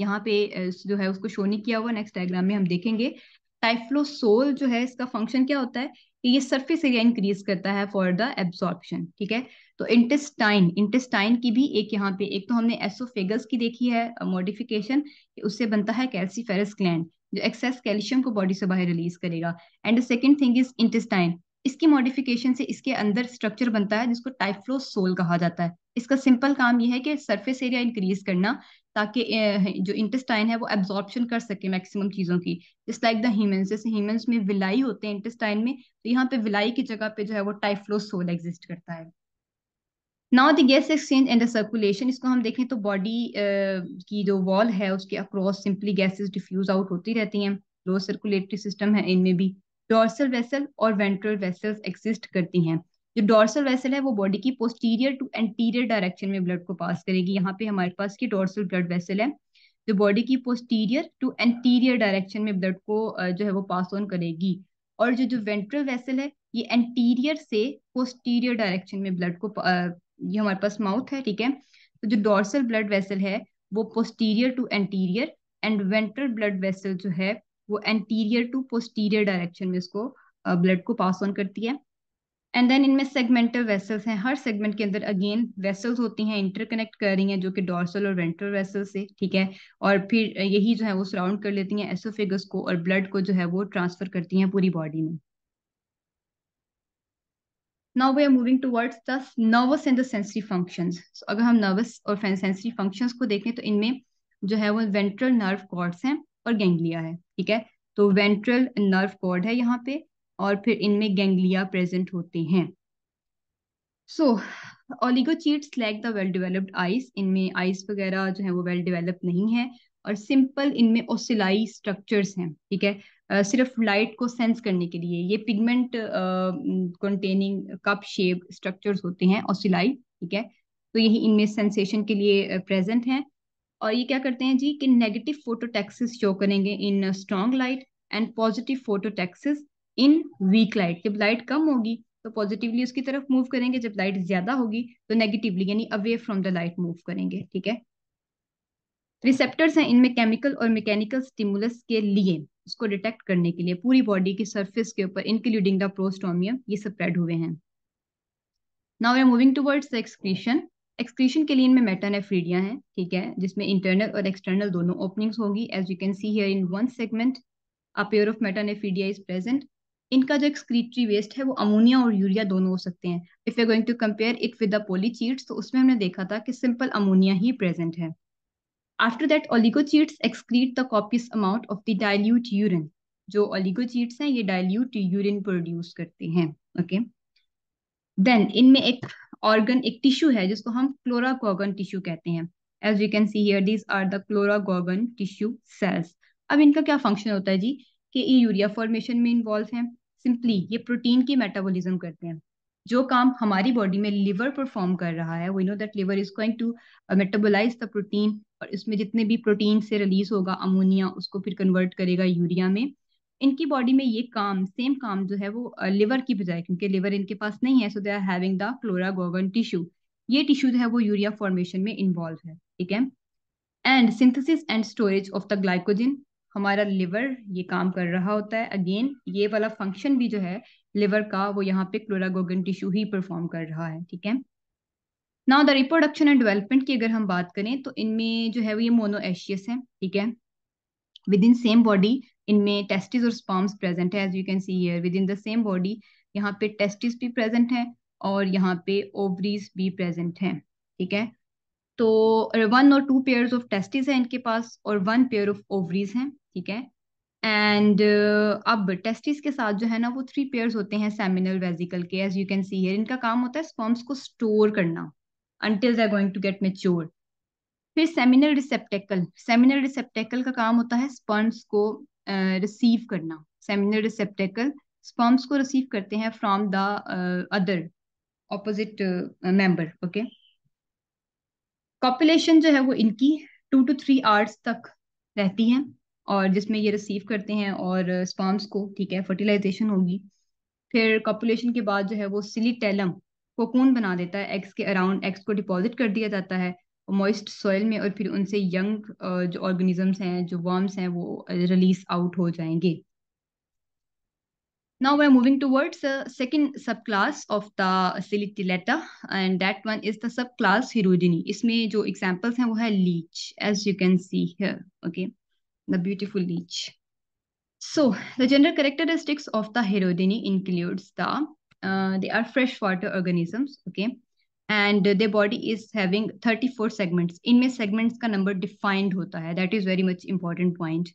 यहाँ पे जो है उसको शो नहीं किया हुआ नेक्स्ट डायग्राम में हम देखेंगे टाइफ्लोसोल जो है इसका फंक्शन क्या होता है कि ये सरफेस एरिया इंक्रीज करता है फॉर द एब्सॉर्प्शन ठीक है तो इंटेस्टाइन इंटेस्टाइन की भी एक यहाँ पे एक तो हमने एसोफेगस की देखी है मॉडिफिकेशन उससे बनता है कैल्सीफेरस ग्लैंड जो एक्सेस कैल्शियम को बॉडी से बाहर रिलीज करेगा and the second thing is intestine इसकी मॉडिफिकेशन से इसके अंदर स्ट्रक्चर बनता है जिसको टाइफ्लोसोल कहा जाता है इसका सिंपल काम यह है कि सरफेस एरिया इंक्रीज करना ताकि जो इंटेस्टाइन है वो एब्जॉर्प्शन कर सके मैक्सिमम चीज़ों की जिस लाइक द जैसे ह्यूमंस में विलाई होते हैं इंटेस्टाइन में तो यहाँ पे विलाई की जगह पे जो है वो टाइफ्लोसोल एग्जिस्ट करता है now the gas exchange and the circulation इसको हम देखें तो बॉडी की जो वॉल है उसके across simply gases diffuse out होती रहती हैं लो सर्कुलेटरी सिस्टम है इनमें भी डोर्सल वेसल और वेंट्रल वेसल्स एग्जिस्ट करती हैं जो डोर्सल वेसल है वो बॉडी की पोस्टीरियर टू एंटीरियर डायरेक्शन में ब्लड को पास करेगी यहाँ पे हमारे पास की डोर्सल ब्लड वेसल है जो बॉडी की पोस्टीरियर टू एंटीरियर डायरेक्शन में ब्लड को जो है वो पास ऑन करेगी और जो जो वेंट्रल वेसल है ये एंटीरियर से पोस्टीरियर डायरेक्शन में ब्लड को ये हमारे पास माउथ है ठीक है तो जो डोर्सल ब्लड वेसल है वो posterior to anterior and ventral blood vessel जो है वो एंटीरियर टू पोस्टीरियर डायरेक्शन में इसको ब्लड को पास ऑन करती है एंड देन इनमें सेगमेंटल वेसल्स हैं हर सेगमेंट के अंदर अगेन वेसल्स होती हैं इंटरकनेक्ट कर रही हैं जो कि डॉर्सल और वेंट्रल वेसल से ठीक है और फिर यही जो है वो सराउंड कर लेती हैं एसोफेगस को और ब्लड को जो है वो ट्रांसफर करती हैं पूरी बॉडी में now we are moving towards the nervous and the sensory function अगर हम नर्वस और सेंसरी फंक्शन को देखें तो इनमें जो है वो वेंट्रल नर्व कॉर्ड्स हैं और गेंगलिया है ठीक है तो वेंट्रल नर्व कॉर्ड है यहाँ पे और फिर इनमें गैंग्लिया प्रेजेंट होते हैं so chaetes lack the well developed eyes इनमें आइस वगैरह जो है वो वेल डेवलप नहीं है और सिंपल इनमें ओसिलाई स्ट्रक्चर्स हैं ठीक है आ, सिर्फ लाइट को सेंस करने के लिए ये pigment containing cup shape structures होते हैं ओसिलाई ठीक है तो यही इनमें सेंसेशन के लिए प्रेजेंट हैं और ये क्या करते हैं जी कि नेगेटिव फोटोटैक्सिस शो करेंगे in strong light and positive phototaxis in weak light जब लाइट कम होगी तो पॉजिटिवली उसकी तरफ मूव करेंगे जब लाइट ज्यादा होगी तो नेगेटिवली यानी away from the light move करेंगे ठीक है रिसेप्टर्स हैं इनमें केमिकल और मैकेनिकल स्टिमुलस के लिए उसको डिटेक्ट करने के लिए पूरी बॉडी की सरफेस के ऊपर इंक्लूडिंग द प्रोस्टोमियम ये स्प्रेड हुए हैं now we are moving towards excretion excretion के लिए इनमें मेटानेफ्रीडिया हैं ठीक है जिसमें इंटरनल और एक्सटर्नल दोनों ओपनिंग्स होगी as you can see here in one segment a pair of metanephridia is present इनका जो एक्सक्रीटरी वेस्ट है वो अमोनिया और यूरिया दोनों हो सकते हैं if you going to compare it with the polychaetes तो उसमें हमने देखा था कि सिंपल अमोनिया ही प्रेजेंट है after that oligochaetes excrete the copious amount of the dilute urine जो ओलिगोचीट्स हैं ये डायल्यूट यूरिन प्रोड्यूस करते हैं ओके देन इनमें एक ऑर्गन एक टिश्यू है जिसको हम क्लोरागोगन टिश्यू कहते हैं as you can see here these are the chloragogen tissue cells अब इनका क्या फंक्शन होता है जी कि ये यूरिया फॉर्मेशन में इन्वॉल्व हैं सिंपली ये प्रोटीन की मेटाबॉलिज्म करते हैं जो काम हमारी बॉडी में लिवर परफॉर्म कर रहा है we know that liver is going to metabolise the protein और इसमें जितने भी प्रोटीन से रिलीज होगा अमोनिया उसको फिर कन्वर्ट करेगा यूरिया में इनकी बॉडी में ये काम सेम काम जो है वो लिवर uh, की बजाय क्योंकि लिवर इनके पास नहीं है so they are having the chloragogen tissue ये टिश्यू जो है वो यूरिया फॉर्मेशन में इन्वॉल्व है ठीक है and synthesis and storage of the glycogen हमारा लिवर ये काम कर रहा होता है अगेन ये वाला फंक्शन भी जो है लिवर का वो यहाँ पे क्लोरागोगन टिश्यू ही परफॉर्म कर रहा है ठीक है now the reproduction and development की अगर हम बात करें तो इनमें जो है वो ये मोनोएशियस है ठीक है विद इन सेम बॉडी इनमें टेस्टिस और स्पॉम्स प्रेजेंट है as you can see here within the same body यहाँ पे टेस्टिस भी प्रेजेंट है और यहाँ पे ओवरीज भी प्रेजेंट है ठीक है तो वन और टू पेयर ऑफ टेस्टिस हैं इनके पास और वन पेयर ऑफ ओवरीज हैं ठीक है एंड uh, अब टेस्टिस के साथ जो है ना वो थ्री पेयर्स होते हैं सेमिनल वेजिकल के as you can see here इनका काम होता है स्पर्म्स को स्टोर करना until they going to get mature फिर सेमिनल रिसेप्टेकल सेमिनल रिसेप्टेकल का काम होता है स्पर्म्स को रिसीव uh, करना सेमिनल रिसेप्टेकल स्पर्म्स को रिसीव करते हैं from the other opposite member okay copulation जो है वो इनकी टू टू थ्री आवर्स तक रहती है और जिसमें ये रिसीव करते हैं और स्पॉम्स को ठीक है फर्टिलाइजेशन होगी फिर कॉपुलेशन के बाद जो है वो सिलीटेलम कोकून बना देता है एग्स के अराउंड एग्स को डिपॉजिट कर दिया जाता है मॉइस्ट सॉइल में और फिर उनसे यंग जो ऑर्गेनिजम्स हैं जो वर्म्स हैं वो रिलीज आउट हो जाएंगे Now we're moving towards the second subclass of the Silictilata and that one is the subclass Hirudini. इसमें जो examples हैं वो leech as you can see here. Okay, the beautiful leech. So the general characteristics of the Hirudini includes the uh, they are freshwater organisms. Okay, and their body is having 34 segments. In my segments का number defined होता That is very much important point.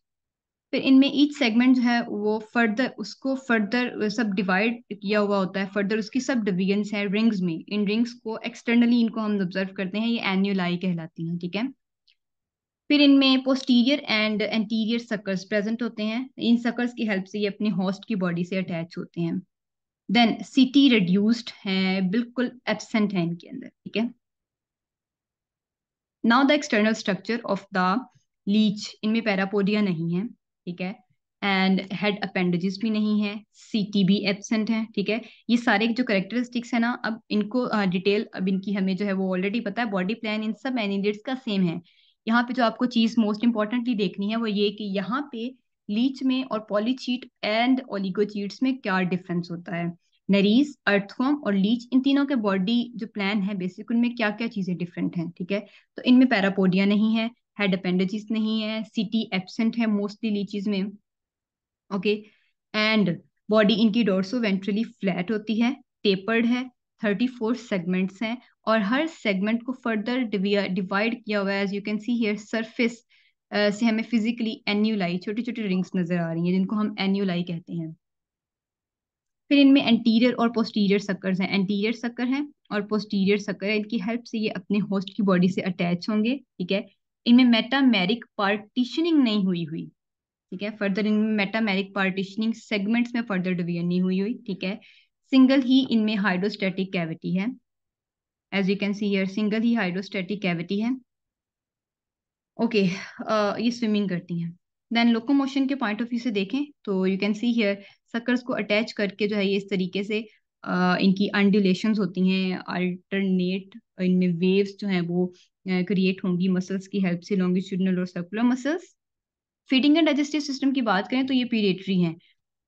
फिर इनमें each segment है वो further उसको further सब divide किया हुआ होता है फर्दर उसकी सब डिविजन्स हैं रिंग्स में इन रिंग्स को एक्सटर्नली इनको हम ऑब्जर्व करते हैं ये एन्यूलाई कहलाती हैं ठीक है फिर इनमें posterior and anterior suckers present होते हैं इन सकर्स की हेल्प से ये अपने होस्ट की बॉडी से अटैच होते हैं देन सिटी रिड्यूस्ड है बिल्कुल एबसेंट है इनके अंदर ठीक है now the external structure of the leech इनमें पैरापोडिया नहीं है ठीक है एंड हेड अपेंडेजेस भी नहीं है सी टी भी एबसेंट है ठीक है ये सारे जो करेक्टरिस्टिक्स है ना अब इनको डिटेल अब इनकी हमें जो है वो ऑलरेडी पता है बॉडी प्लान इन सब एनिडेट्स का सेम है यहाँ पे जो आपको चीज मोस्ट इंपॉर्टेंटली देखनी है वो ये कि यहाँ पे लीच में और पॉलीचीट एंड ओलिगोचीट्स में क्या डिफरेंस होता है नरीज अर्थफॉर्म और लीच इन तीनों के बॉडी जो प्लान है बेसिक उनमें क्या क्या चीजें डिफरेंट हैं ठीक है तो इनमें पैरापोडिया नहीं है हेड अपेंडेजिस नहीं है सिटी एबसेंट है मोस्टली लीचीज में ओके एंड बॉडी इनकी डोरसो वेंट्रली फ्लैट होती है टेपर्ड है थर्टी फोर सेगमेंट्स हैं और हर सेगमेंट को फर्दर डिवाइड किया हुआ है as you can see here surface से हमें फिजिकली एन्यूलाई छोटी छोटी रिंग्स नजर आ रही हैं जिनको हम एन्यूलाई कहते हैं फिर इनमें एंटीरियर और पोस्टीरियर सक्कर्स हैं एंटीरियर सक्कर हैं और पोस्टीरियर सक्कर है इनकी हेल्प से ये अपने होस्ट की बॉडी से अटैच होंगे ठीक है इनमें मेटामेरिक पार्टीशनिंग नहीं हुई हुई ठीक है फर्दर इनमें मेटामेरिक पार्टीशनिंग सेगमेंट्स में फर्दर डिवीजन नहीं हुई हुई ठीक है सिंगल ही इनमें हाइड्रोस्टेटिक कैविटी है as you can see here single ही हाइड्रोस्टेटिक कैविटी है ओके okay, uh, ये स्विमिंग करती हैं देन लोकोमोशन के पॉइंट ऑफ व्यू से देखें तो you can see here suckers को अटैच करके जो है ये इस तरीके से uh, इनकी अंडुलेशंस होती हैं अल्टरनेट इनमें वेव्स जो हैं वो क्रिएट होंगी मसल्स की हेल्प से लॉन्गिट्यूडनल और circular muscles feeding and digestive system की बात करें तो ये पीडेटरी हैं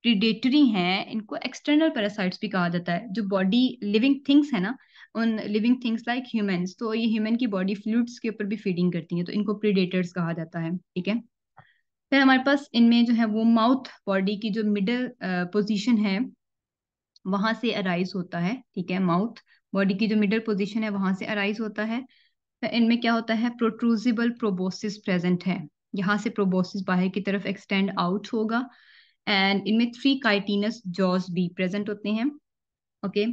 प्रीडेटरी हैं इनको एक्सटर्नल पैरासाइट्स भी कहा जाता है जो बॉडी लिविंग थिंग्स है ना उन लिविंग थिंग्स लाइक ह्यूमंस तो ये ह्यूमन की बॉडी फ्लूड्स के ऊपर भी फीडिंग करती है तो इनको प्रीडेटर्स कहा जाता है ठीक है फिर हमारे पास इनमें जो है वो माउथ बॉडी की जो मिडल पोजिशन है वहां से अराइज होता है ठीक है माउथ बॉडी की जो मिडल पोजिशन है वहां से अराइज होता है तो इनमें क्या होता है प्रोट्रूजिबल प्रोबोसिस प्रेजेंट है यहाँ से प्रोबोसिस बाहर की तरफ एक्सटेंड आउट होगा एंड इनमें थ्री काइटिनस जॉज भी प्रेजेंट होते हैं ओके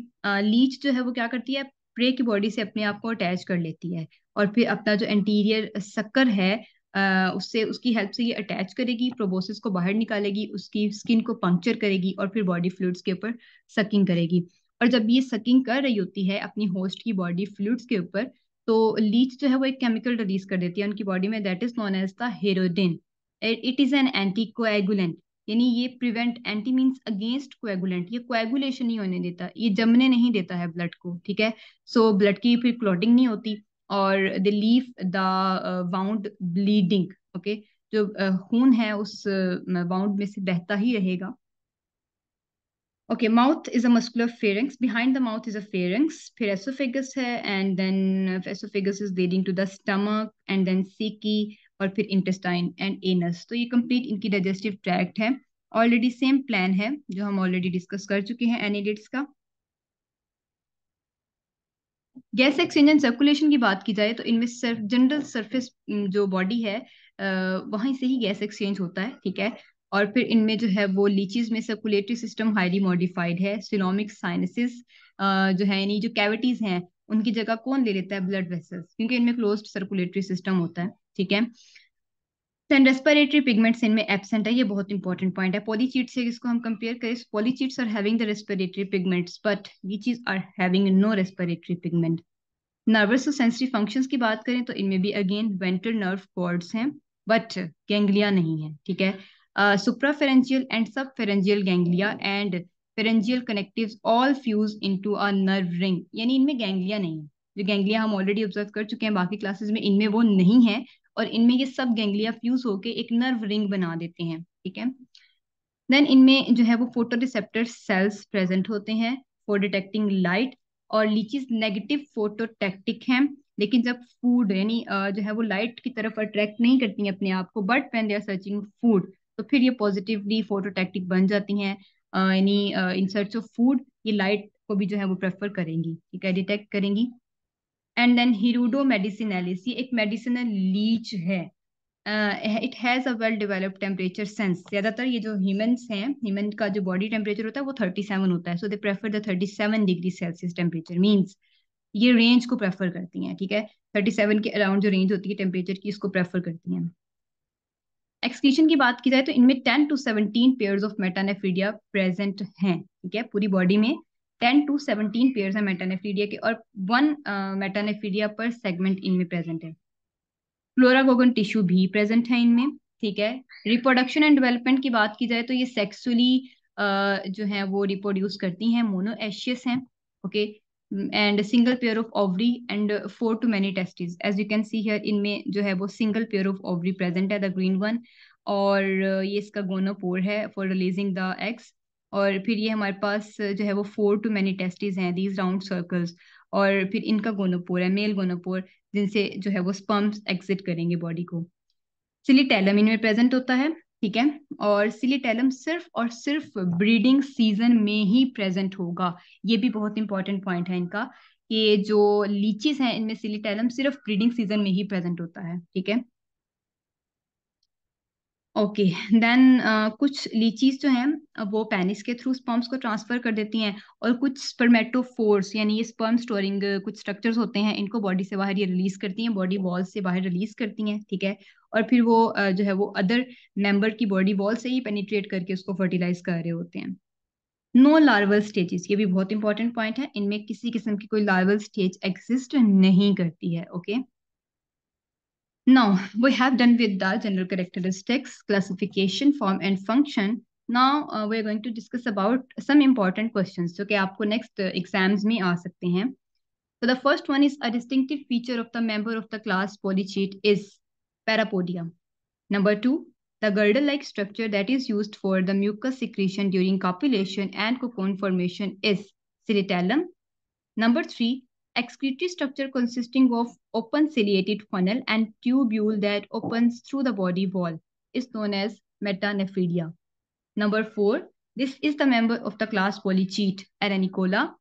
लीच जो है वो क्या करती है प्रे की बॉडी से अपने आप को अटैच कर लेती है और फिर अपना जो इंटीरियर सक्कर है Uh, उससे उसकी हेल्प से ये अटैच करेगी प्रोबोसिस को बाहर निकालेगी उसकी स्किन को पंक्चर करेगी और फिर बॉडी फ्लूड्स के ऊपर सकिंग करेगी और जब ये सकिंग कर रही होती है अपनी होस्ट की बॉडी फ्लूड्स के ऊपर तो लीच जो है वो एक केमिकल रिलीज कर देती है उनकी बॉडी में that is known as the hirudin it is an anti coagulant यानी ये prevent anti means against coagulant ये कोएगुलेशन नहीं होने देता ये जमने नहीं देता है ब्लड को ठीक है सो so, ब्लड की फिर क्लॉटिंग नहीं होती और they leave the wound bleeding okay जो uh, खून uh, है उस वाउंड uh, में से बहता ही रहेगा okay mouth is a muscular pharynx behind the mouth is a pharynx फिर एसोफेगस है and then oesophagus is leading to the stomach and then caeca और फिर इंटेस्टाइन एंड एनस तो ये कंप्लीट इनकी डाइजेस्टिव ट्रैक्ट है ऑलरेडी सेम प्लान है जो हम ऑलरेडी डिस्कस कर चुके हैं एनिडेट्स का गैस एक्सचेंज एंड सर्कुलेशन की बात की जाए तो इनमें सर जनरल सरफेस जो बॉडी है वहीं से ही गैस एक्सचेंज होता है ठीक है और फिर इनमें जो है वो लीचीज में सर्कुलेटरी सिस्टम हाईली मॉडिफाइड है सिलोमिक साइनसिस जो है यानी जो कैविटीज हैं उनकी जगह कौन ले लेता है ब्लड वेसल्स क्योंकि इनमें क्लोज सर्कुलेटरी सिस्टम होता है ठीक है एंड रेस्पिरेटरी पिगमेंट्स इनमें एबसेंट है ये बहुत इंपॉर्टेंट पॉइंट है पॉलीचीट से इसको हम कंपेयर करें polychaetes are having the respiratory pigments but leeches are having no respiratory pigment nervous और सेंसरी फंक्शंस की बात करें तो इनमें भी अगेन वेंटर नर्व कॉर्ड्स हैं बट गेंगलिया नहीं है ठीक है uh, supraferential and subferential ganglia and pharyngeal connective all fuse into a nerve ring यानी इनमें गैंगलिया नहीं है जो गैंगलिया हम ऑलरेडी ऑब्जर्व कर चुके हैं बाकी क्लासेस में इनमें वो नहीं है और इनमें ये सब गैंगलिया फ्यूज होके एक नर्व रिंग बना देते हैं ठीक है देन इनमें जो है वो फोटो रिसेप्टर सेल्स प्रेजेंट होते हैं फॉर डिटेक्टिंग लाइट और लीचीज नेगेटिव फोटोटेक्टिक हैं लेकिन जब फूड यानी uh, जो है वो लाइट की तरफ अट्रैक्ट नहीं करती है अपने आप को but when they are searching food तो फिर ये पॉजिटिवली फोटोटैक्टिक बन जाती हैं यानी इन सर्च ऑफ फूड ये लाइट को भी जो है वो प्रेफर करेंगी ठीक है डिटेक्ट करेंगी एंड देन हिरूडो मेडिसिनलिस ये एक मेडिसिनल लीच है it has a well developed temperature sense ज़्यादातर ये जो ह्यूमन्स हैं ह्यूमन का जो बॉडी टेम्परेचर होता है वो थर्टी सेवन होता है so they prefer the thirty seven degree Celsius temperature means ये रेंज को प्रेफर करती हैं ठीक है थर्टी सेवन के अराउंड जो रेंज होती है टेम्परेचर की इसको प्रेफर करती हैं एक्सक्रीशन की बात की जाए तो इनमें ten to seventeen pair of metanephridia present हैं ठीक है पूरी बॉडी में टेन टू सेवनटीन पेयर है मेटानेफ्रीडिया के और वन मेटानेफ्रीडिया पर सेगमेंट इनमें प्रेजेंट है फ्लोरागोगन टिश्यू भी प्रेजेंट है इनमें ठीक है रिप्रोडक्शन एंड डेवलपमेंट की बात की जाए तो ये सेक्सुअली uh, जो है वो रिप्रोड्यूस करती हैं मोनो एशियस हैं okay and single pair of ovary and four to many testis as you can see here इनमें जो है वो single pair of ovary present है द ग्रीन वन और uh, ये इसका गोनोपोर है फॉर रिलीजिंग द एग्स और फिर ये हमारे पास जो है वो फोर टू मैनी टेस्टिस हैं दीज राउंड सर्कल्स और फिर इनका गोनोपोर है मेल गोनोपोर जिनसे जो है वो स्पम्स एग्जिट करेंगे बॉडी को सिली टेलम इनमें प्रेजेंट होता है ठीक है और सिलिटेलम सिर्फ और सिर्फ ब्रीडिंग सीजन में ही प्रेजेंट होगा ये भी बहुत इंपॉर्टेंट पॉइंट है इनका कि जो लीचीज हैं इनमें सिलिटेलम सिर्फ ब्रीडिंग सीजन में ही प्रेजेंट होता है ठीक है ओके देन कुछ लीचीज जो हैं वो पेनिस के थ्रू स्पर्म्स को ट्रांसफर कर देती हैं और कुछ स्पर्मेटोफोर्स यानी ये स्पर्म स्टोरिंग कुछ स्ट्रक्चर्स होते हैं इनको बॉडी से बाहर ये रिलीज करती हैं बॉडी वॉल से बाहर रिलीज करती हैं ठीक है और फिर वो uh, जो है वो अदर मेंबर की बॉडी वॉल से ही पेनिट्रेट करके उसको फर्टिलाइज कर रहे होते हैं नो लार्वल स्टेजेस ये भी बहुत इंपॉर्टेंट पॉइंट है इनमें किसी किस्म की कोई लार्वल स्टेज एग्जिस्ट नहीं करती है okay okay? Now, we have done with the general characteristics, classification, form, and function. Now, uh, we're going to discuss about some important questions. So, you can next uh, exams mein aa sakte So, the first one is a distinctive feature of the member of the class Polychete is parapodium. Number two, the girdle-like structure that is used for the mucus secretion during copulation and cocoon formation is scintillum. Number three, excretory structure consisting of open ciliated funnel and tubule that opens through the body wall is known as metanephridia. Number four, this is the member of the class polychaete, Aranicola.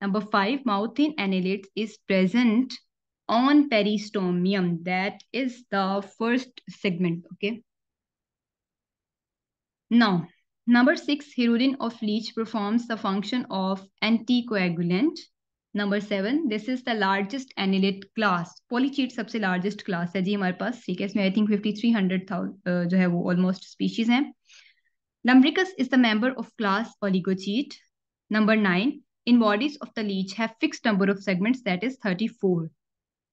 Number five, mouth in annelids is present on peristomium. That is the first segment, okay? Now, number six, hirudin of leech performs the function of anticoagulant. Number seven this is the largest annelid class polychaete सबसे largest class है जी हमारे पास ठीक है इसमें I think fifty three hundred thousand जो है वो almost species हैं Lumbricus is the member of class oligochaete number nine in bodies of the leech have fixed number of segments that is thirty four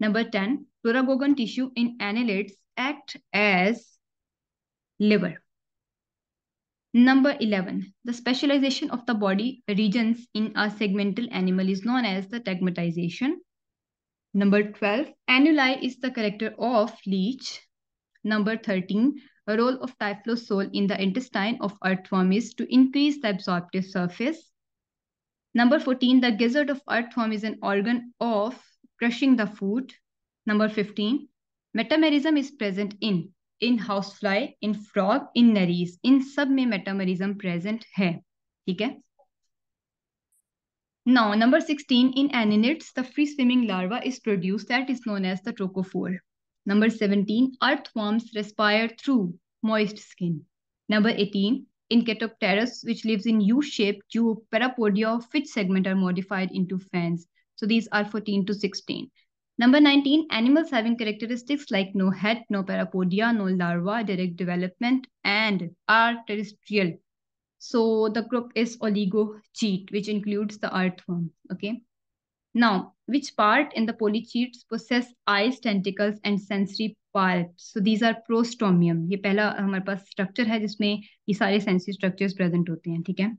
number ten chloragogen tissue in annelids act as liver Number 11, the specialization of the body regions in a segmental animal is known as the tegmatization. Number 12, annuli is the character of leech. Number 13, a role of typhlosol in the intestine of earthworm is to increase the absorptive surface. Number 14, the gizzard of earthworm is an organ of crushing the food. Number 15, metamerism is present in in house fly in frog in Nereis in सब में metamerism present है ठीक है Now, number 16, in aninids, the free swimming larva is produced that is known as the trochophore. Number 17, earthworms respire through moist skin. Number 18, in Catopterus, which lives in U-shaped tube, parapodia of which segment are modified into fans. So these are 14 to 16. Number 19, animals having characteristics like no head, no parapodia, no larva, direct development, and are terrestrial. So the group is oligochaete, which includes the earthworm. Okay. Now, which part in the polychaetes possess eyes, tentacles, and sensory parts? So these are prostomium. ये पहला हमारे पास structure है जिसमें ये सारे sensory structures present होते हैं, ठीक है?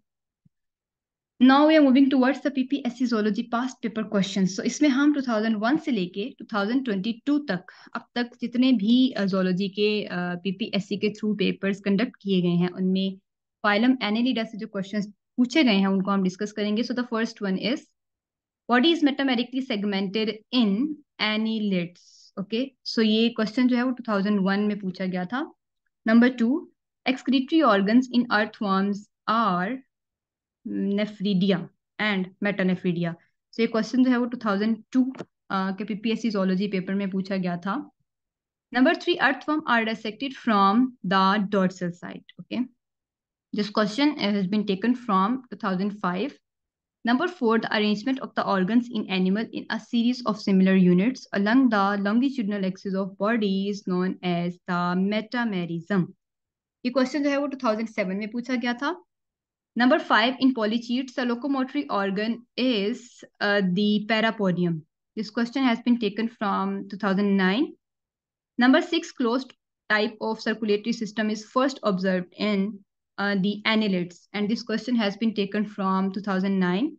Now we are moving towards the C zoology past paper question so इसमें हम 2001 से लेके 2022 तक अब तक जितने भी जोलॉजी के पीपीएससी के थ्रू पेपर्स कंडक्ट किए गए हैं उनमें फाइलम एनेलिडा से जो क्वेश्चन पूछे गए हैं उनको हम डिस्कस करेंगे so the first one is what is metamerically segmented in annelids okay so ये क्वेश्चन जो है वो 2001 में पूछा गया था number two excretory organs in earthworms are nephridia and metanephridia so ये क्वेश्चन जो है वो 2002 के पीपीएससी जोलॉजी पेपर में पूछा गया था number three earthworm are dissected from the dorsal side okay this question has been taken from 2005 Number four, the arrangement of the organs in animal in a series of similar units along the longitudinal axis of body is known as the metamerism. ये question जो है वो 2007 में पूछा गया था Number five in polychaetes, the locomotory organ is uh, the parapodium. This question has been taken from 2009. Number six, closed type of circulatory system is first observed in uh, the annelids. And this question has been taken from 2009.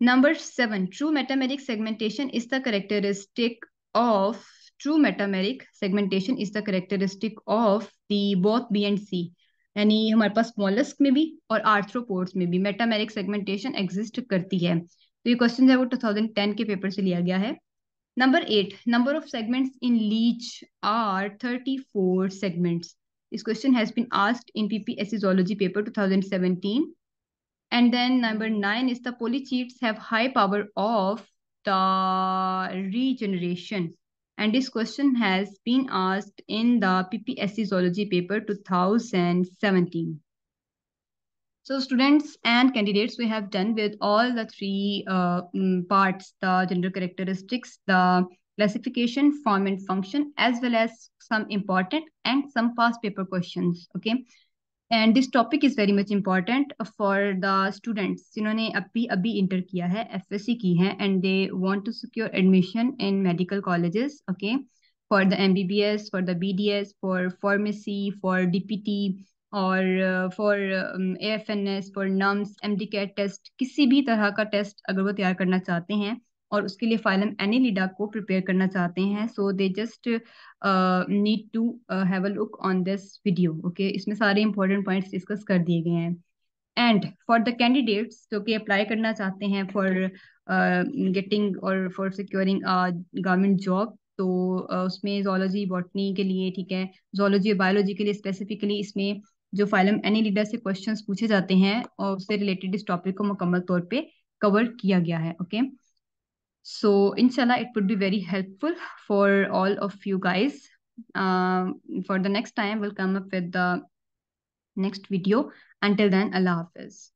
Number seven, true metameric segmentation is the characteristic of true metameric segmentation is the characteristic of the both B and C. यानी हमारे पास mollusc में भी और आर्थ्रोपोर्ट्स में भी metameric segmentation exist करती है तो ये क्वेश्चन है वो 2010 के पेपर से लिया गया है number eight number of segments in leech are 34 segments इस question has been asked in PPSC paper 2017 and then number nine is the polychaetes have high power of the regeneration And this question has been asked in the PPSC Zoology paper 2017. So students and candidates, we have done with all the three uh, mm, parts, the gender characteristics, the classification, form and function, as well as some important and some past paper questions, okay? And this topic is very much important for the students जिन्होंने अभी अभी inter किया है F S C की है and they want to secure admission in medical colleges okay for the M B B S for the B D S for pharmacy for D P T और for A F N S for NUMS M D CAT test किसी भी तरह का test अगर वो तैयार करना चाहते हैं और उसके लिए फाइलम एनिलिडा को प्रिपेयर करना चाहते हैं so they just need to have a look on this video okay इसमें सारे इंपॉर्टेंट पॉइंट्स डिस्कस कर दिए गए हैं एंड फॉर द कैंडिडेट्स जो कि अप्लाई करना चाहते हैं फॉर गेटिंग और फॉर सिक्योरिंग गवर्नमेंट जॉब तो uh, उसमें जोलॉजी बॉटनी के लिए ठीक है जोलॉजी और बायोलॉजी के लिए स्पेसिफिकली इसमें जो फाइलम एनी लीडर से क्वेश्चंस पूछे जाते हैं और उससे रिलेटेड इस टॉपिक को मुकम्मल तौर पे कवर किया गया है okay okay? So inshallah, it would be very helpful for all of you guys. Uh, for the next time, we'll come up with the next video. Until then, Allah Hafiz.